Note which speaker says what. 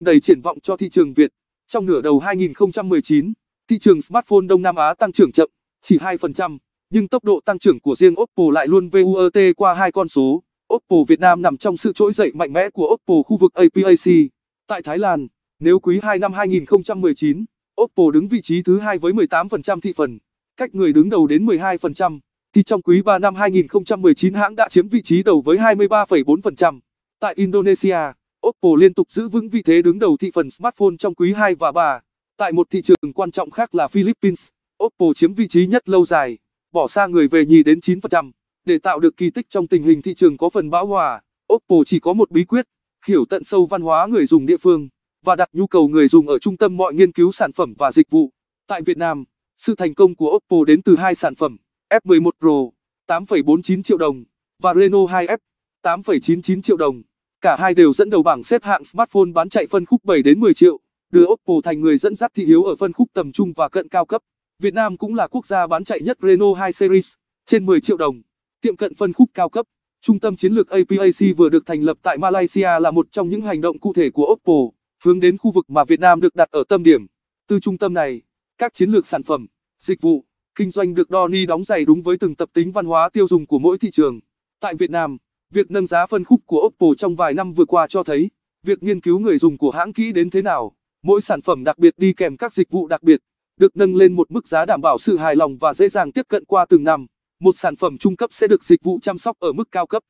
Speaker 1: đầy triển vọng cho thị trường Việt. Trong nửa đầu 2019, thị trường smartphone Đông Nam Á tăng trưởng chậm, chỉ 2%, nhưng tốc độ tăng trưởng của riêng Oppo lại luôn VUT e qua hai con số. Oppo Việt Nam nằm trong sự trỗi dậy mạnh mẽ của Oppo khu vực APAC. Tại Thái Lan, nếu quý 2 năm 2019, Oppo đứng vị trí thứ hai với 18% thị phần, cách người đứng đầu đến 12%, thì trong quý 3 năm 2019 hãng đã chiếm vị trí đầu với 23,4%. Tại Indonesia, Oppo liên tục giữ vững vị thế đứng đầu thị phần smartphone trong quý 2 và 3. Tại một thị trường quan trọng khác là Philippines, Oppo chiếm vị trí nhất lâu dài, bỏ xa người về nhì đến 9%. Để tạo được kỳ tích trong tình hình thị trường có phần bão hòa, Oppo chỉ có một bí quyết, hiểu tận sâu văn hóa người dùng địa phương và đặt nhu cầu người dùng ở trung tâm mọi nghiên cứu sản phẩm và dịch vụ. Tại Việt Nam, sự thành công của Oppo đến từ hai sản phẩm F11 Pro 8,49 triệu đồng và Reno 2F 8,99 triệu đồng. Cả hai đều dẫn đầu bảng xếp hạng smartphone bán chạy phân khúc 7 đến 10 triệu, đưa Oppo thành người dẫn dắt thị hiếu ở phân khúc tầm trung và cận cao cấp. Việt Nam cũng là quốc gia bán chạy nhất Renault 2 Series, trên 10 triệu đồng. Tiệm cận phân khúc cao cấp, trung tâm chiến lược APAC vừa được thành lập tại Malaysia là một trong những hành động cụ thể của Oppo, hướng đến khu vực mà Việt Nam được đặt ở tâm điểm. Từ trung tâm này, các chiến lược sản phẩm, dịch vụ, kinh doanh được đo ni đóng giày đúng với từng tập tính văn hóa tiêu dùng của mỗi thị trường. Tại Việt Nam, Việc nâng giá phân khúc của Oppo trong vài năm vừa qua cho thấy, việc nghiên cứu người dùng của hãng kỹ đến thế nào, mỗi sản phẩm đặc biệt đi kèm các dịch vụ đặc biệt, được nâng lên một mức giá đảm bảo sự hài lòng và dễ dàng tiếp cận qua từng năm. Một sản phẩm trung cấp sẽ được dịch vụ chăm sóc ở mức cao cấp.